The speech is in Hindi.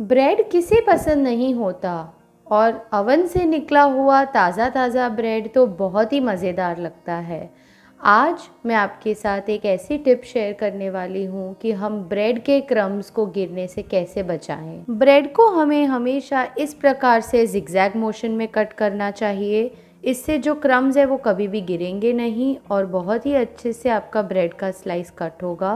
ब्रेड किसे पसंद नहीं होता और अवन से निकला हुआ ताज़ा ताज़ा ब्रेड तो बहुत ही मज़ेदार लगता है आज मैं आपके साथ एक ऐसी टिप शेयर करने वाली हूँ कि हम ब्रेड के क्रम्स को गिरने से कैसे बचाएं। ब्रेड को हमें हमेशा इस प्रकार से जिगजैग मोशन में कट करना चाहिए इससे जो क्रम्स है वो कभी भी गिरेंगे नहीं और बहुत ही अच्छे से आपका ब्रेड का स्लाइस कट होगा